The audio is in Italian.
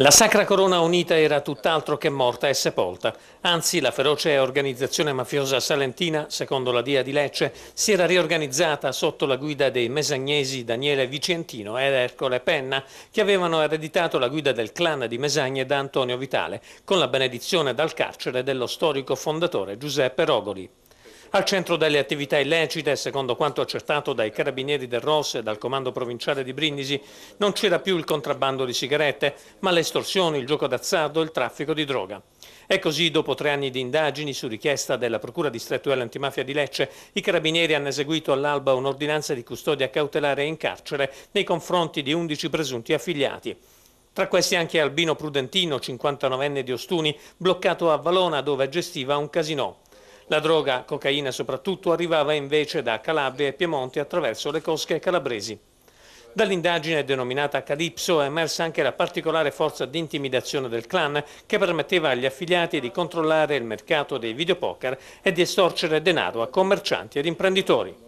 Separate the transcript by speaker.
Speaker 1: La Sacra Corona Unita era tutt'altro che morta e sepolta, anzi la feroce organizzazione mafiosa salentina, secondo la DIA di Lecce, si era riorganizzata sotto la guida dei mesagnesi Daniele Vicentino ed Ercole Penna, che avevano ereditato la guida del clan di Mesagne da Antonio Vitale, con la benedizione dal carcere dello storico fondatore Giuseppe Rogoli. Al centro delle attività illecite, secondo quanto accertato dai carabinieri del ROS e dal comando provinciale di Brindisi, non c'era più il contrabbando di sigarette, ma le estorsioni, il gioco d'azzardo e il traffico di droga. E così, dopo tre anni di indagini, su richiesta della Procura distrettuale antimafia di Lecce, i carabinieri hanno eseguito all'alba un'ordinanza di custodia cautelare in carcere nei confronti di 11 presunti affiliati. Tra questi anche Albino Prudentino, 59enne di Ostuni, bloccato a Valona dove gestiva un casino. La droga, cocaina soprattutto, arrivava invece da Calabria e Piemonte attraverso le cosche calabresi. Dall'indagine denominata Calypso è emersa anche la particolare forza di intimidazione del clan che permetteva agli affiliati di controllare il mercato dei videopoker e di estorcere denaro a commercianti ed imprenditori.